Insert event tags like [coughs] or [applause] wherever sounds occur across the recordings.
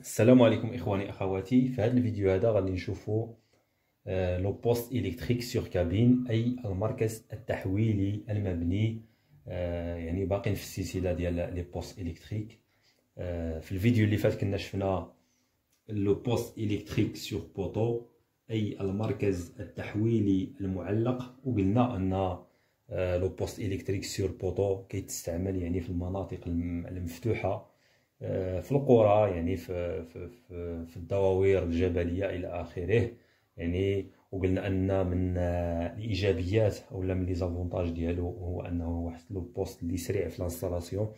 السلام عليكم اخواني اخواتي في هذا الفيديو هذا غادي نشوفوا آه، لو بوست الكتريك سور كابين اي المركز التحويلي المبني آه، يعني باقين في السلسله ديال لي بوست الكتريك آه، في الفيديو اللي فات كنا شفنا لو بوست الكتريك سور بوطو اي المركز التحويلي المعلق وقلنا ان لو بوست الكتريك سور بوطو كيتستعمل يعني في المناطق المفتوحه آه، في القرى يعني في, في, في, في الدواوير الجبليه الى اخره يعني وقلنا ان من آه، الايجابيات او من لي زافونتاج ديالو هو انه واحد لو بوست اللي سريع في الانستالاسيون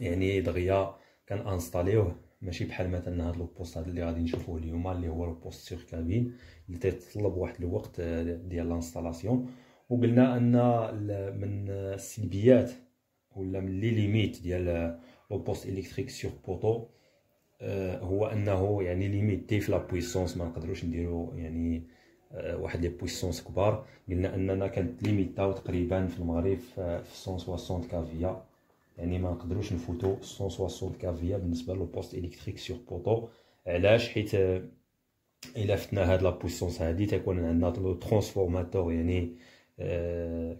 يعني دغيا كان انستاليوه ماشي بحال مثلا هاد لو بوست هذا اللي غادي نشوفوه اليوم اللي هو لو بوست سيغ كابين اللي تيتطلب واحد الوقت آه، ديال الانستالاسيون وقلنا ان من السلبيات ولا من لي ليميت ديال والبوست الكتريك سيغ بوطو هو انه يعني ليميتي في لا بويسونس ما نقدروش نديرو يعني euh, واحد لي بويسونس كبار قلنا اننا كانت ليميتاو تقريبا في المغرب في 160 كافيا يعني ما نقدروش نفوتو 160 كافيا بالنسبه لو بوست الكتريك سيغ بوطو علاش حيت euh, الا فتنا هاد لا بويسونس هادي تكون عندنا لو ترانسفورماتور يعني euh,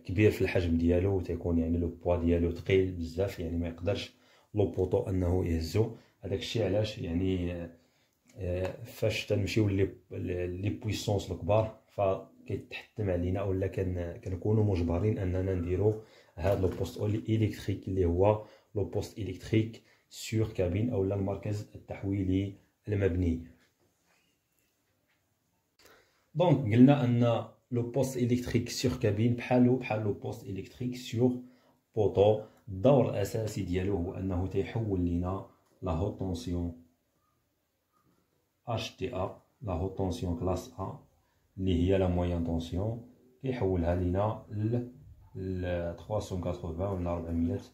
كبير في الحجم ديالو تيكون يعني لو بوا ديالو ثقيل بزاف يعني ما يقدرش لوبوطو انه يهزو هذاك الشيء علاش يعني آه، فاش تنمشيو لي بويسونس الكبار فكيتحتم علينا ولا كنكونوا مجبرين اننا نديرو هاد لو بوست الكتريك اللي هو لو بوست الكتريك سور كابين اولا المركز التحويلي المبني دونك قلنا ان لو بوست الكتريك سور كابين بحالو بحال لو بوست الكتريك سور بوطو le rôle de la est haute à tension classe A, qui est la moyenne tension, et nous transforme en neutre.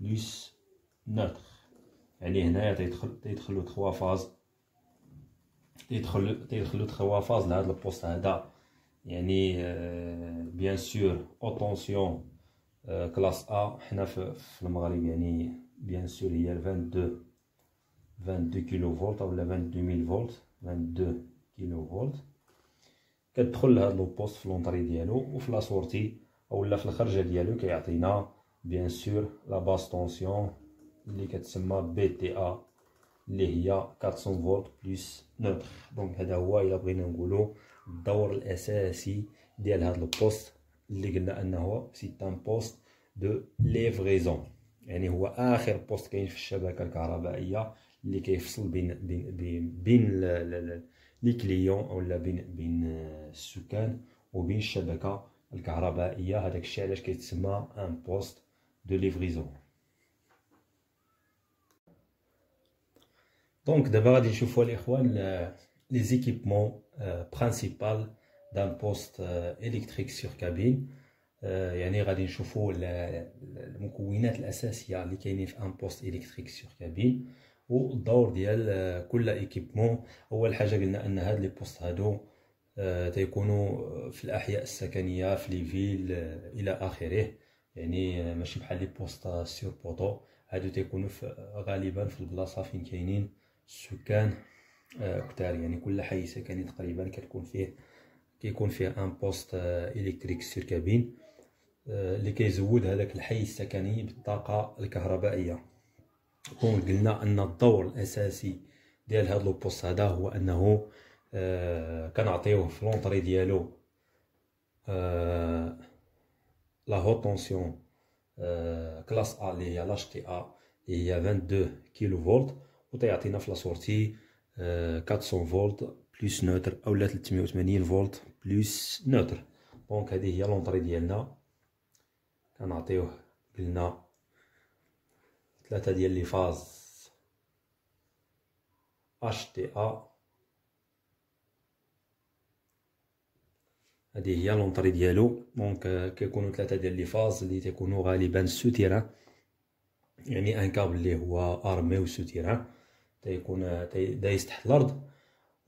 ici, il trois phases. Il trois phases euh, Bien sûr, haute tension كلاس ا حنا في في المغرب يعني بيان سور هي 22 22 كيلو فولت اولا 22000 فولت 22 كيلو فولت كتدخل لهاد لو بوست في لونطري ديالو وفي لا سورتي اولا في الخرجه ديالو كيعطينا بيان سور لا باس طونسيون اللي كتسمى بي تي ا اللي هي 400 فولت بلس نوتر دونك هذا هو الا بغينا نقولوا الدور الاساسي ديال هاد البوست C'est un poste de livraison. Il y a un autre poste qui est dans le carabaïa, qui est dans le client, qui est le carabaïa, qui est dans le carabaïa, qui est dans le carabaïa, qui un poste de livraison. Donc, on va voir les équipements euh, principaux. d'un بوست الكتريك سيغ كابين يعني غادي نشوفوا المكونات الاساسيه اللي كاينين في ان بوست الكتريك سيغ كابين والدور ديال آه، كل ايكيبمون اول حاجه قلنا ان هاد لي بوست هادو آه، تيكونوا آه، في الاحياء السكنيه في لي فيل الى اخره يعني ماشي بحال لي بوست سيغ بوطو هادو تيكونوا غالبا في البلاصه فين كاينين السكان كتار يعني كل حي سكني تقريبا كتكون فيه كيكون فيه ان بوست الكتريك سيركابين اللي كيزود هذاك الحي السكني بالطاقه الكهربائيه كون قلنا ان الدور الاساسي ديال هاد لو بوست هذا هو انه euh, كنعطيوه في لونطري ديالو لا هوت طونسيون كلاس ا اللي هي لاش تي ا هي 22 كيلو فولت وتيعطينا في لا سورتي 400 فولت بلس نوتر اولا 380 فولت بلس نوتر دونك هذه هي لونطري ديالنا كنعطيوه قلنا ثلاثه ديال لي فاز اش تي ا هذه هي لونطري ديالو دونك كيكونوا ثلاثه ديال لي فاز اللي تيكونوا غالبا سوتيرا يعني ان كابل اللي هو ارمي وسوتيرا تيكون دايز تحت الارض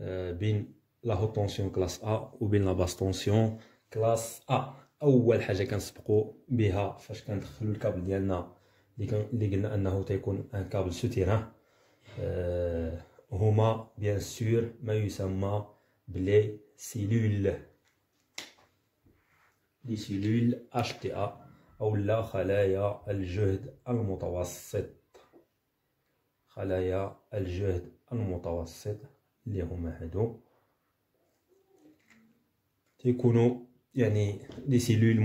آه، بين لا هو كلاس ا وبين لا باس تونسيون كلاس ا اول حاجه كنسبقوا بها فاش كندخلوا الكابل ديالنا اللي قلنا انه تيكون ان كابل سوتيران آه، هما بيان سور ما يسمى بلي سيلول لي سيلول اش تي ا او لا خلايا الجهد المتوسط خلايا الجهد المتوسط اللي هما هادو تيكونوا يعني لي سيلول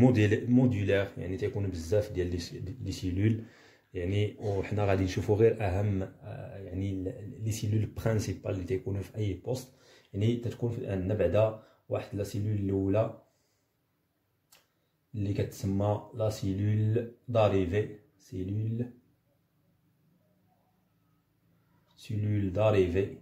موديل يعني تيكونوا بزاف ديال لي سيلول يعني وحنا غادي نشوفوا غير اهم آه، يعني لي سيلول برينسيبال اللي تيكونوا في اي بوست يعني تتكون عندنا بعدا واحد لا سيلول الاولى اللي كتسمى لا سيلول داريفي سيلول سيلول داريفي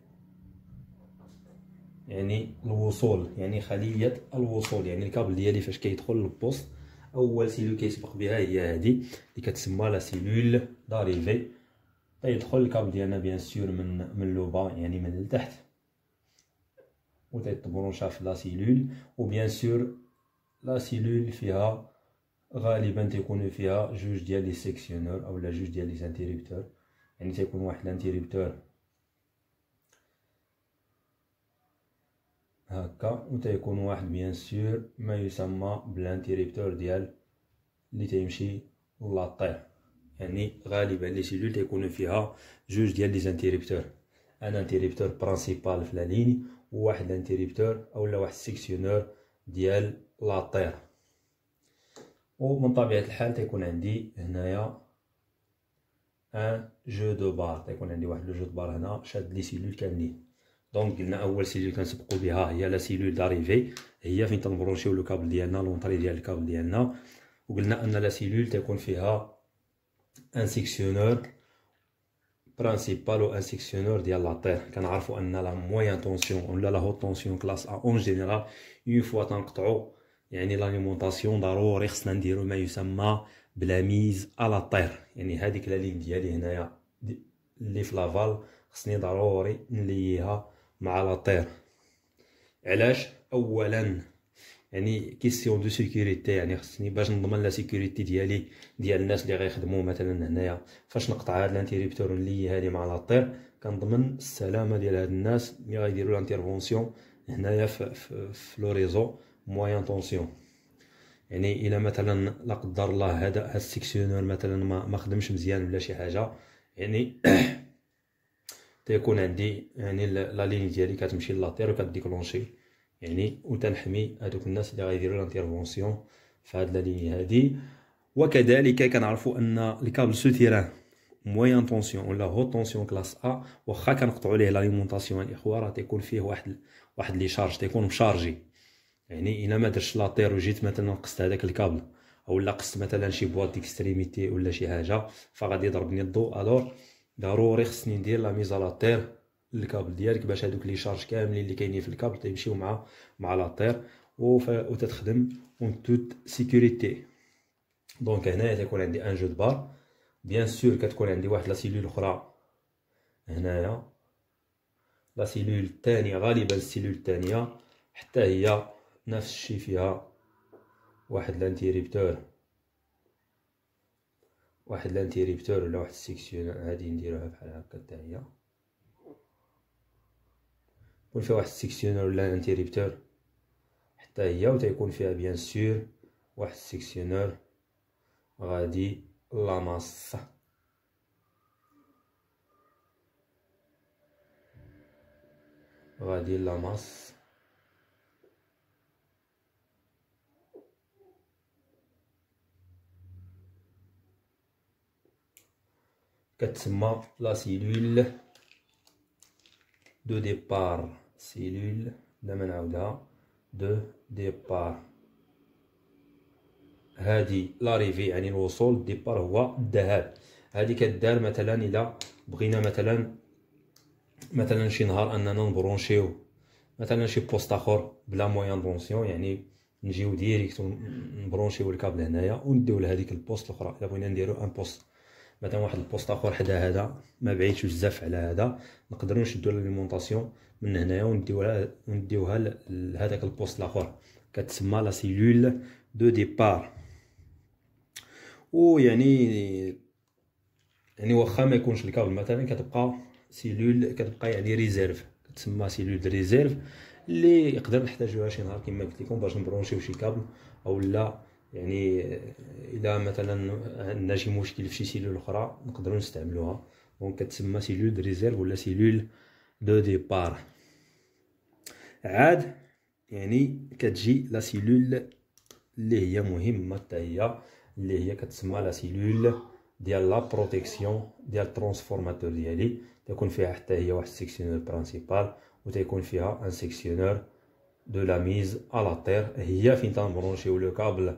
يعني الوصول يعني خليه الوصول يعني الكابل ديالي فاش كيدخل للبوست اول سيلول كيسبق بها هي هذه اللي كتسمى لا سيلول داريفي تيدخل الكابل ديالنا بيان سور من من لوبا يعني من لتحت و تيتبرونشا في لا سيلول وبيان سور لا سيلول فيها غالبا تيكون فيها جوج ديال لي سيكسيونور اولا جوج ديال لي زانتيريبتور يعني تيكون واحد لانتيريبتور هكا و تيكون واحد بيان سور ما يسمى بلانتيريبتور ديال اللي تيمشي لاطير يعني غالبا لي سيلول تيكونو فيها جوج ديال لي زانتيريبتور ان انتيريبتور برانسيبال في لا ليني وواحد انتيريبتور اولا واحد سيكسيونور ديال لاطير ومن طبيعه الحال تيكون عندي هنايا ان جو دو بار تيكون عندي واحد لو جو دو بار هنا شاد لي سيلول كاملين دونك قلنا اول سيلول كنسبقوا بها هي لا سيلول داريفي هي فين تنبرونشيو لو كابل ديالنا لونطري ديال الكابل ديالنا وقلنا ان لا سيلول تكون فيها ان سيكسيونور برانسيبال و ان سيكسيونور ديال لاطير كنعرفوا ان لا مويان طونسيون ولا لا هوت طونسيون كلاس ا اون جينيرال اون فوا تنقطعوا يعني لاليمونطاسيون ضروري خصنا نديرو ما يسمى بلا ميز على الطير يعني هذيك لا لين ديالي هنايا اللي في لافال خصني ضروري نليها مع لاطير علاش اولا يعني كيسيون دو سيكوريتي يعني خصني باش نضمن لا سيكوريتي ديالي ديال الناس اللي غيخدموا مثلا هنايا فاش نقطع هاد الانتيريبتور اللي هادي مع لاطير كنضمن السلامه ديال هاد الناس اللي غيديروا لانتيرفونسيون هنايا في, في, لو ريزو مويان طونسيون يعني الا مثلا لا قدر الله هذا هاد السيكسيونور مثلا ما خدمش مزيان ولا شي حاجه يعني [clears throat] تيكون عندي يعني لا لين ديالي كتمشي لاتير وكديكلونشي يعني وتنحمي هادوك الناس اللي غيديروا لانترفونسيون في هاد لا ليني هادي وكذلك كنعرفوا ان الكابل سوتيران موين طونسيون ولا هو طونسيون كلاس ا واخا كنقطعوا ليه لاليمونطاسيون الاخوه راه تيكون فيه واحد واحد لي شارج تيكون مشارجي يعني الا ما درتش لاطير وجيت مثلا نقصت هذاك الكابل اولا قصت مثلا شي بواط ديكستريميتي ولا شي حاجه فغادي يضربني الضوء الور ضروري خصني ندير لا ميزا لاطير للكابل ديالك باش هادوك لي شارج كاملين اللي كاينين في الكابل تيمشيو مع مع تير وتتخدم اون توت سيكوريتي دونك هنايا تيكون عندي ان جو بار بيان سور كتكون عندي واحد لا سيلول اخرى هنايا لا سيلول الثانيه غالبا السيلول الثانيه حتى هي نفس الشيء فيها واحد لانتيريبتور واحد لانتيريبتور ولا واحد السيكسيون هادي نديروها بحال هكا حتى هي يكون فيها واحد السيكسيونر ولا انتيريبتور حتى هي و تيكون فيها بيان سور واحد السيكسيونر غادي لاماس غادي لاماس كتسمى لا سيلول دو ديبار سيلول دابا نعاودها دو ديبار هادي لاريفي يعني الوصول ديبار هو الذهاب هادي كدار مثلا الى بغينا مثلا مثلا شي نهار اننا نبرونشيو مثلا شي بوست اخر بلا مويان دونسيون يعني نجيو ديريكت نبرونشيو الكابل هنايا ونديو لهاديك البوست الاخرى الا بغينا نديرو ان بوست مثلا واحد البوست اخر حدا هذا ما بعيدش بزاف على هذا نقدروا نشدوا لاليمونطاسيون من هنايا ونديوها ونديوها لهذاك البوست الاخر كتسمى لا سيلول دو ديبار ويعني يعني واخا ما يكونش الكابل مثلا كتبقى سيلول كتبقى يعني ريزيرف كتسمى سيلول ريزيرف اللي يقدر نحتاجوها شي نهار كما قلت لكم باش نبرونشيو شي كابل اولا يعني الى مثلا عندنا شي مشكل في شي سيلول اخرى نقدروا نستعملوها دونك كتسمى سيلول دو ريزيرف ولا سيلول دو ديبار عاد يعني كتجي لا سيلول اللي هي مهمه حتى هي اللي هي كتسمى لا سيلول ديال لا بروتيكسيون ديال الترانسفورماتور ديالي تكون فيها حتى هي واحد السيكسيونور برينسيبال وتيكون فيها ان سيكسيونور دو لا ميز لا تير هي فين تنبرونشيو لو كابل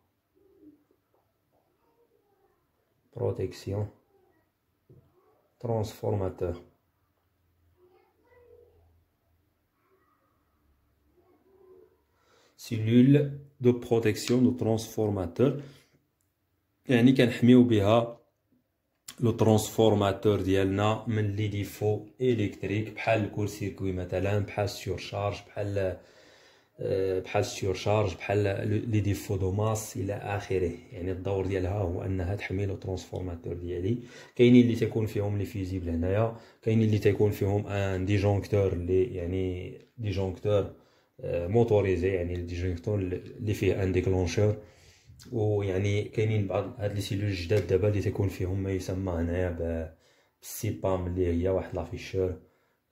protection, transformateur. Cellule de protection, de transformateur. Et au avons le transformateur d'Yelna, les défauts électriques, le court-circuit, le surcharge, le... بحال شارج بحال لي ديفو دو ماس الى اخره يعني الدور ديالها هو انها تحمي لو ترانسفورماتور ديالي كاينين اللي تيكون فيهم لي فيزيبل هنايا كاينين اللي تيكون فيهم ان ديجونكتور لي يعني ديجونكتور آه، موتوريزي يعني الديجونكتور اللي فيه ان ديكلونشور ويعني كاينين بعض هاد لي سيلول جداد دابا اللي تيكون فيهم ما يسمى هنايا بالسيبام اللي هي واحد لافيشور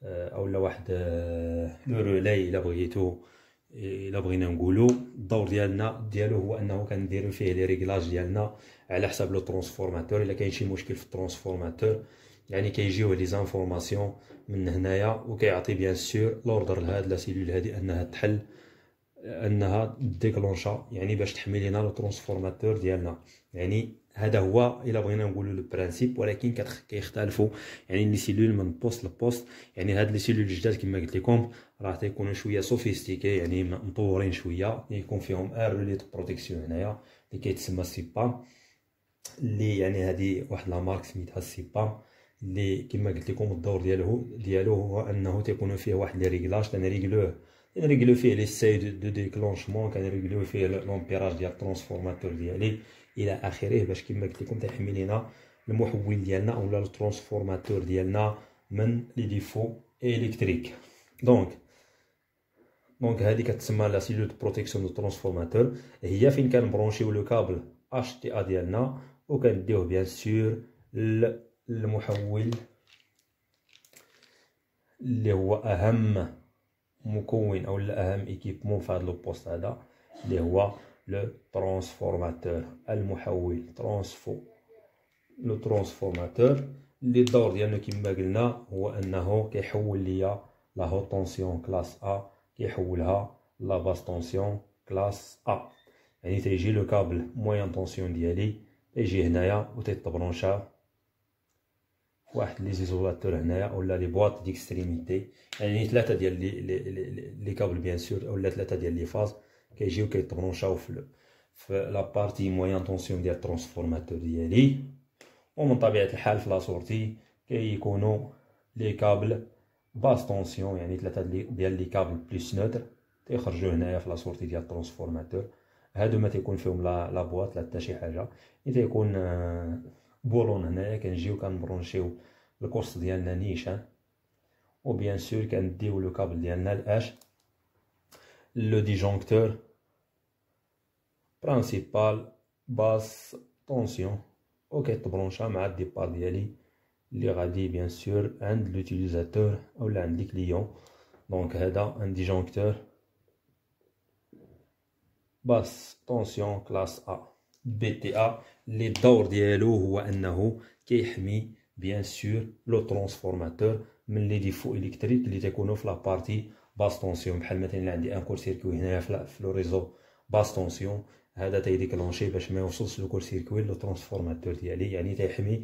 آه، اولا واحد لو آه، رولاي الا بغيتو الا بغينا نقولوا الدور ديالنا ديالو هو انه كنديرو فيه لي ريغلاج ديالنا على حساب لو ترانسفورماتور الا كاين شي مشكل في الترانسفورماتور يعني كيجيوه لي زانفورماسيون من هنايا وكيعطي بيان سور لوردر لهاد لا سيلول هادي انها تحل انها ديكلونشا يعني باش تحمي لينا لو ترانسفورماتور ديالنا يعني هذا هو الا بغينا نقولوا لو برانسيب ولكن كيختلفوا يعني لي سيلول من بوست لبوست يعني هاد لي سيلول الجداد كما قلت لكم راه تيكونوا شويه سوفيستيكي يعني مطورين شويه يعني يكون فيهم ار رولي دو بروتيكسيون هنايا اللي كيتسمى سيبام اللي يعني هذه واحد لا مارك سميتها سيبام اللي كما قلت لكم الدور ديالو ديالو هو انه تيكون فيه واحد لي ريغلاج تنريغلوه ريغلو فيه لي سي دو ديكلونشمون ريغلو فيه لومبيراج ديال الترانسفورماتور ديالي الى اخره باش كما قلت لكم تيحمي لينا المحول ديالنا اولا الترانسفورماتور ديالنا من لي ديفو الكتريك دونك دونك هذه كتسمى لا سيلو دو بروتيكسيون دو ترانسفورماتور هي فين كنبرونشيو لو كابل اش تي ا ديالنا وكنديوه بيان سور للمحول اللي هو اهم مكون او اهم ايكيبمون في هذا لو بوست هذا اللي هو لو ترانسفورماتور المحول ترانسفو لو ترانسفورماتور اللي الدور ديالو كما قلنا هو انه كيحول ليا لا هوت طونسيون كلاس ا la basse tension classe A, le câble moyen tension et j'ai les isolateurs les boîtes d'extrémité, les câbles bien sûr la partie moyen tension transformateur half la sortie باس طونسيون يعني ثلاثه ديال لي كابل بليس نوتر تيخرجوا هنايا في لاسورتي ديال الترانسفورماتور هادو ما تيكون فيهم لا لا بواط لا حتى شي حاجه مي تيكون آه، بولون هنايا كنجيو كنبرونشيو الكورس ديالنا نيشان وبيان سور كنديو لو كابل ديالنا الاش لو ديجونكتور برانسيبال باس طونسيون وكيتبرونشا مع الديبار ديالي les bien sûr et l'utilisateur ou l'un des clients donc a un disjoncteur basse tension classe A BTA les d'or ou qui est bien sûr le transformateur mais les défauts électriques sont dans la partie basse tension permettent l'un un court circuit neuf le réseau basse tension هذا تيديك لونشي le court le transformateur سيركوي لو ترانسفورماتور ديالي يعني تيحمي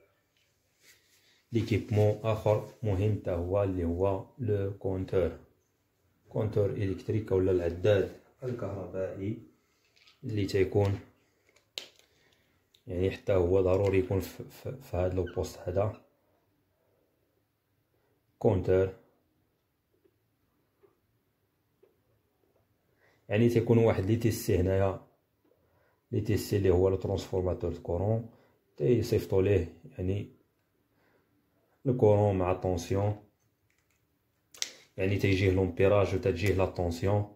ليكيبمون اخر مهم حتى هو اللي هو لو كونتور كونتور الكتريك ولا العداد الكهربائي اللي تيكون يعني حتى هو ضروري يكون في, في, في هذا لو بوست هذا كونتور يعني تيكون واحد لي تي سي هنايا لي تيسي اللي هو لو ترانسفورماتور كورون تيصيفطو ليه يعني نكورون مع طونسيون يعني تيجيه لومبيراج و تتجيه لا طونسيون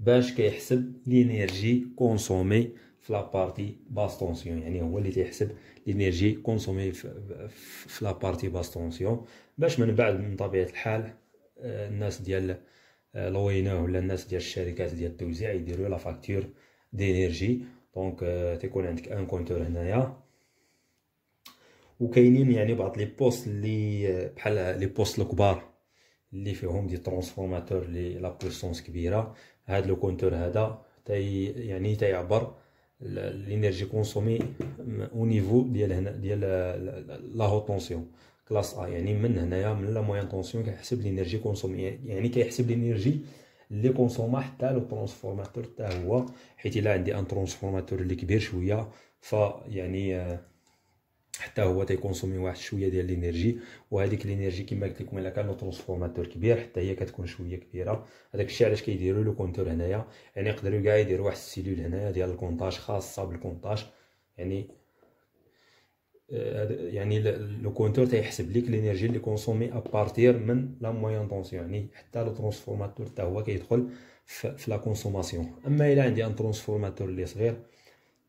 باش كيحسب لينيرجي كونسومي في لابارتي باس طونسيون يعني هو اللي تيحسب لينيرجي كونسومي في لابارتي باس طونسيون باش من بعد من طبيعه الحال الناس ديال لوينا ولا الناس ديال الشركات ديال التوزيع يديروا لا فاكتور دينيرجي دونك تيكون عندك ان كونتور هنايا وكاينين يعني بعض لي بوست اللي بحال لي بوست الكبار اللي فيهم دي ترانسفورماتور لي لا بويسونس كبيره هاد لو كونتور هذا تاي يعني تيعبر لينيرجي كونسومي او نيفو ديال هنا ديال لا هو طونسيون كلاس ا يعني من هنايا من لا موين طونسيون كيحسب لينيرجي كونسومي يعني كيحسب لينيرجي لي كونسوما حتى لو ترانسفورماتور حتى هو حيت الا عندي ان ترانسفورماتور اللي كبير شويه فا يعني، آه حتى هو تيكونسومي واحد شويه ديال الانرجي وهذيك الانرجي كما قلت لكم الا كان ترانسفورماتور كبير حتى هي كتكون شويه كبيره هذاك الشيء علاش كيديروا لو كونتور هنايا يعني يقدروا كاع يديروا واحد السيلول هنايا ديال الكونتاج خاصه بالكونتاج يعني آه، يعني لو كونتور تيحسب لك الانرجي اللي كونسومي ابارتير من لا مويان طونسيون يعني حتى لو ترانسفورماتور حتى هو كيدخل في لا كونسوماسيون اما الا عندي ان ترانسفورماتور اللي صغير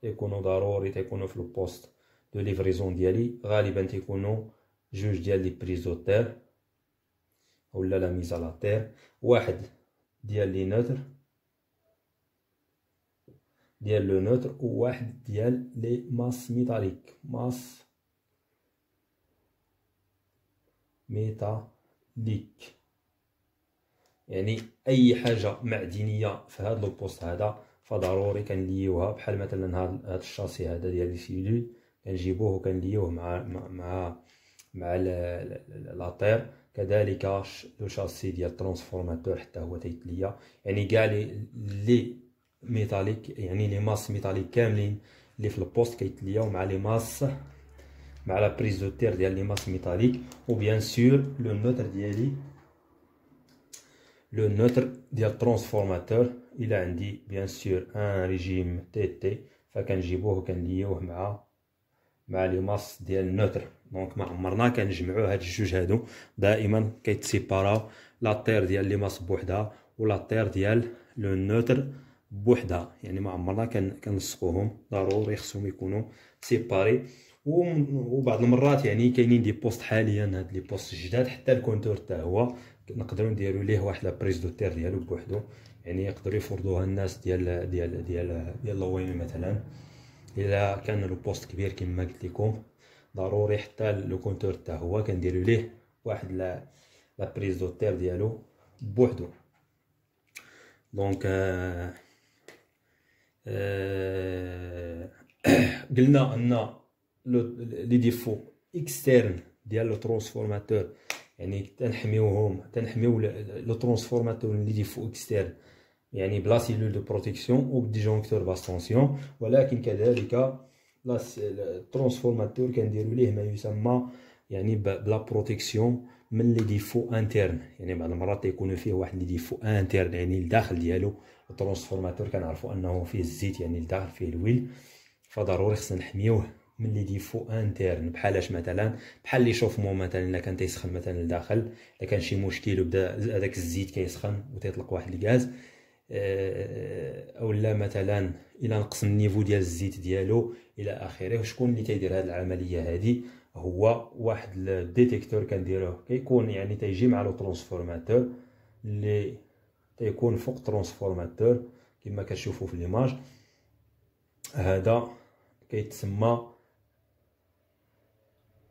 تيكونوا ضروري تيكونوا في البوست دو ليفريزون ديالي غالبا تيكونوا جوج ديال لي بريزو تير ولا لا ميزا لا تير واحد ديال لي نوتر ديال لو نوتر وواحد ديال لي ماس ميتاليك ماس ميتاليك يعني اي حاجه معدنيه في هذا البوست هذا فضروري كنليوها بحال مثلا هاد الشاسي هذا ديال لي سيلول كنجيبوه وكنليوه مع مع مع, مع لاطير كذلك لو شاسي ديال الترانسفورماتور حتى هو تيتليا يعني كاع لي ميتاليك يعني لي ماس ميتاليك كاملين اللي في البوست كيتلياو مع لي ماس مع لا بريز دو تير ديال لي ماس ميتاليك وبيان سور لو نوتر ديالي لو نوتر ديال ترانسفورماتور الى عندي بيان سور ان ريجيم تي تي فكنجيبوه وكنليوه مع مع لي ماس ديال النوتر دونك ما عمرنا كنجمعو هاد الجوج هادو دائما كيتسيباراو لا تير ديال لي ماس بوحدها ولا تير ديال لو نوتر بوحدها يعني ما عمرنا كنلصقوهم ضروري خصهم يكونوا سيباري وبعض المرات يعني كاينين دي بوست حاليا هاد لي بوست جداد حتى الكونتور حتى هو نقدروا نديروا ليه واحد لابريز دو تير ديالو بوحدو يعني يقدروا يفرضوها الناس ديال ديال ديال ديال لوين مثلا الا كان لو بوست كبير كما قلت لكم ضروري حتى لو كونتور تاع هو كنديروا ليه واحد لا لابريز دو تير ديالو بوحدو دونك euh, euh, [coughs] قلنا ان لي ديفو اكسترن ديال لو ترانسفورماتور يعني تنحميوهم تنحميو لو ترونسفورماتور اللي دي فو اكسترن يعني بلا سيلول دو بروتيكسيون وبديجونكتور باستونسيون ولكن كذلك ترونسفورماتور كنديرو ليه ما يسمى يعني بلا بروتيكسيون من لي ديفو انترن يعني بعض المرات يكونوا فيه واحد لي ديفو انترن يعني الداخل ديالو الترانسفورماتور كنعرفوا انه فيه الزيت يعني الداخل فيه الويل فضروري خصنا نحميوه من لي ديفو انترن بحالاش مثلا بحال لي شوفمون مثلا الا كان تيسخن مثلا لداخل الا كان شي مشكل وبدا هذاك الزيت كيسخن وتيطلق واحد الغاز آه، اولا مثلا الا نقص النيفو ديال الزيت ديالو الى اخره شكون اللي تيدير هذه العمليه هذه هو واحد الديتيكتور كنديروه كيكون يعني تيجي مع لو ترانسفورماتور اللي تيكون فوق ترانسفورماتور كما كتشوفوا في ليماج هذا كيتسمى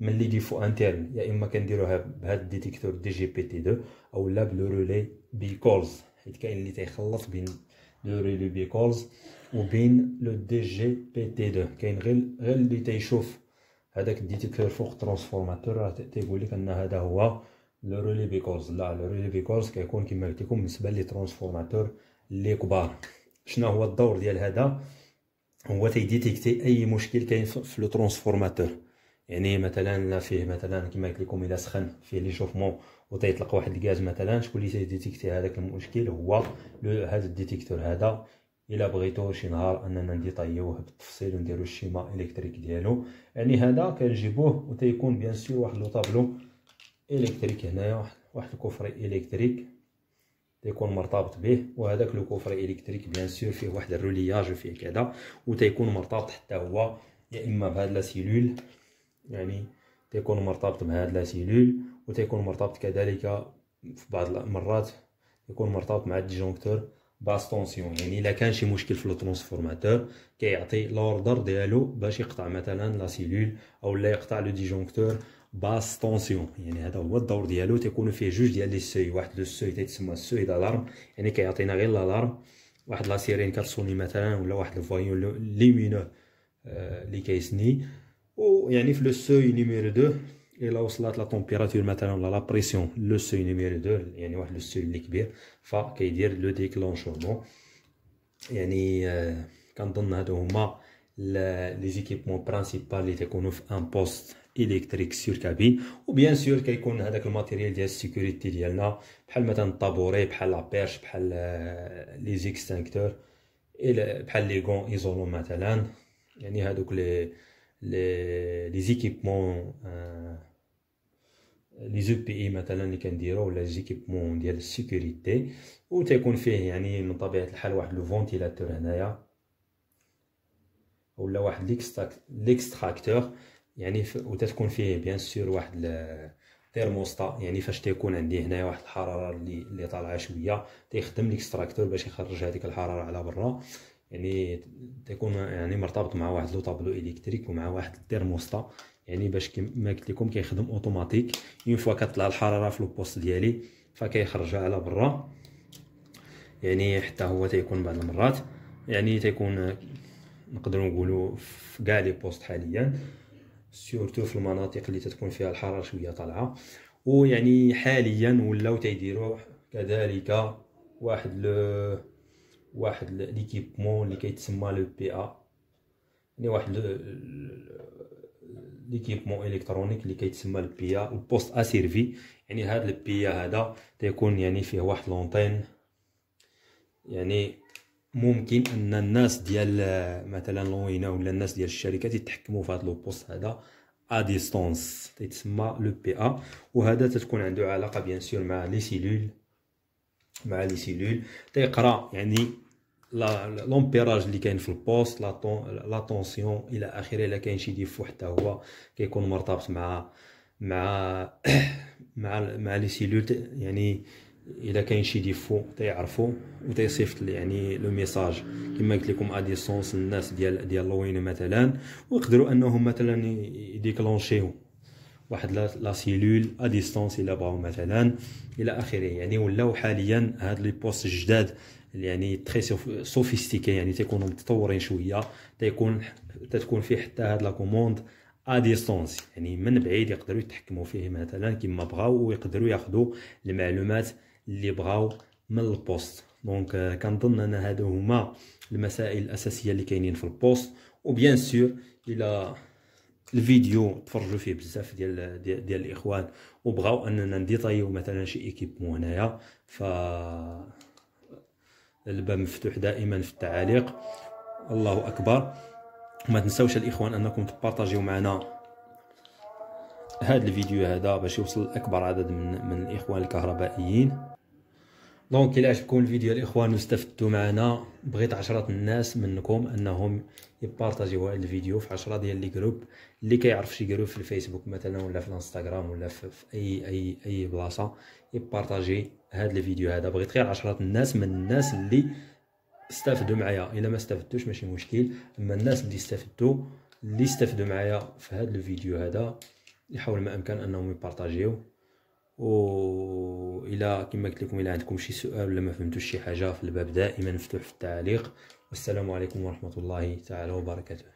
ملي يجي ديفو انترن يا اما كنديروها بهاد ديتيكتور دي جي بي تي 2 او لا بلو رولي بي كولز حيت كاين اللي تيخلط بين لو رولي بي كولز وبين لو دي جي بي تي 2 كاين غير غير اللي تيشوف هذاك الديتيكتور فوق ترانسفورماتور راه تيقول لك ان هذا هو لو رولي بي كولز لا لو رولي بي كولز كيكون كما قلت لكم بالنسبه لي ترانسفورماتور لي كبار شنو هو الدور ديال هذا هو تيديتيكتي اي مشكل كاين في لو ترانسفورماتور يعني مثلا فيه مثلا كما قلت لكم الا سخن فيه لي شوفمون وتيطلق واحد الغاز مثلا شكون اللي تيديتيكتي هذاك المشكل هو هذا الديتيكتور هذا الا بغيتو شي نهار اننا نديطيوه بالتفصيل ونديرو الشيما الكتريك ديالو يعني هذا كنجيبوه وتيكون بيان سور واحد لو طابلو الكتريك هنايا واحد الكوفري الكتريك تيكون مرتبط به وهذاك لو كوفري الكتريك بيان سور فيه واحد الرولياج وفيه كذا وتيكون مرتبط حتى هو يا اما بهاد لا سيلول يعني تيكون مرتبط بهاد لا سيلول وتيكون مرتبط كذلك في بعض المرات يكون مرتبط مع الديجونكتور باس طونسيون يعني الا كان شي مشكل في الترانسفورماتور كيعطي لوردر ديالو باش يقطع مثلا لا سيلول او لا يقطع لو ديجونكتور باس طونسيون يعني هذا هو الدور ديالو تيكون فيه جوج ديال لي سوي واحد لو سوي تيتسمى سوي دالارم يعني كيعطينا غير لالارم واحد لا سيرين كتصوني مثلا ولا واحد الفويون ليمينو اللي آه، كيسني ويعني في لو سوي نيميرو 2 الا وصلت لا طومبيراتور مثلا ولا لا بريسيون لو سوي نيميرو 2 يعني واحد لو سوي اللي كبير فكيدير لو ديكلونشومون يعني آه، كنظن هادو هما لي زيكيبمون برينسيبال اللي تيكونوا في ان بوست الكتريك سور كابين وبيان سور كيكون هذاك الماتيريال ديال السيكوريتي ديالنا بحال مثلا الطابوري بحال لا بيرش بحال لي آه، زيكستينكتور بحال لي غون ايزولون مثلا يعني هادوك لي لي زيكيبمون لي زو بي اي مثلا اللي كنديرو ولا زيكيبمون ديال السيكوريتي و تيكون فيه يعني من طبيعه الحال واحد لو فونتيلاتور هنايا ولا واحد ليكستراكتور يعني ف... وتتكون فيه بيان سور واحد الترموستا يعني فاش تيكون عندي هنايا واحد الحراره اللي اللي طالعه شويه تيخدم ليكستراكتور باش يخرج هذيك الحراره على برا يعني تكون يعني مرتبط مع واحد لو طابلو الكتريك ومع واحد الترموستا يعني باش كما قلت لكم كيخدم اوتوماتيك اون فوا كطلع الحراره في البوست ديالي فكيخرجها على برا يعني حتى هو تيكون بعض المرات يعني تيكون نقدر نقولوا في كاع لي بوست حاليا سورتو في المناطق اللي تتكون فيها الحراره شويه طالعه ويعني حاليا ولاو تيديروا كذلك واحد لو واحد ليكيبمون اللي كيتسمى لو بي ا يعني واحد ليكيبمون الكترونيك اللي كيتسمى البيا والبوست اسيرفي يعني هذا البيا هذا تيكون يعني فيه واحد لونتين يعني ممكن ان الناس ديال مثلا لوينا ولا الناس ديال الشركات يتحكموا في هذا البوست هذا ا ديستونس تيتسمى لو بي ا وهذا تتكون عنده علاقه بيان سور مع لي سيلول مع لي سيلول تيقرا يعني لومبيراج اللي كاين في البوست لا طونسيون الى اخره الا كاين شي ديفو حتى هو كيكون مرتبط مع مع [coughs] مع مع لي سيلول يعني الا كاين شي ديفو تيعرفو تيصيفط يعني لو ميساج كما قلت لكم اديسونس الناس ديال ديال لوين مثلا ويقدروا انهم مثلا يديكلونشيو واحد لا سيلول ا الا بغاو مثلا الى اخره يعني ولاو حاليا هاد لي بوست جداد يعني تري سوفيستيكي يعني تيكونوا متطورين شويه تيكون تتكون فيه حتى هاد لا كوموند ا ديستونس يعني من بعيد يقدروا يتحكموا فيه مثلا كما بغاو ويقدروا ياخذوا المعلومات اللي بغاو من البوست دونك euh, كنظن ان هادو هما المسائل الاساسيه اللي كاينين في البوست وبيان سور الى الفيديو تفرجوا فيه بزاف ديال ديال, ديال الاخوان وبغاو اننا نديطايو مثلا شي ايكيبمون هنايا ف الباب مفتوح دائما في التعاليق الله اكبر وما تنساوش الاخوان انكم تبارطاجيو معنا هذا الفيديو هذا باش يوصل لاكبر عدد من من الاخوان الكهربائيين دونك الى عجبكم الفيديو الاخوان واستفدتوا معنا بغيت عشرة الناس منكم انهم يبارطاجيو هذا الفيديو في عشرة ديال لي جروب اللي كيعرف شي جروب في الفيسبوك مثلا ولا في الانستغرام ولا في, في اي اي اي بلاصه يبارطاجي هاد الفيديو هذا بغيت غير عشرات الناس من الناس اللي استفدوا معايا الا ما استفدتوش ماشي مشكل اما الناس اللي استفدوا اللي استفدوا معايا في هذا الفيديو هذا يحاول ما امكن انهم يبارطاجيو و الى كما قلت لكم الى عندكم شي سؤال ولا ما فهمتوش شي حاجه في الباب دائما مفتوح في التعليق والسلام عليكم ورحمه الله تعالى وبركاته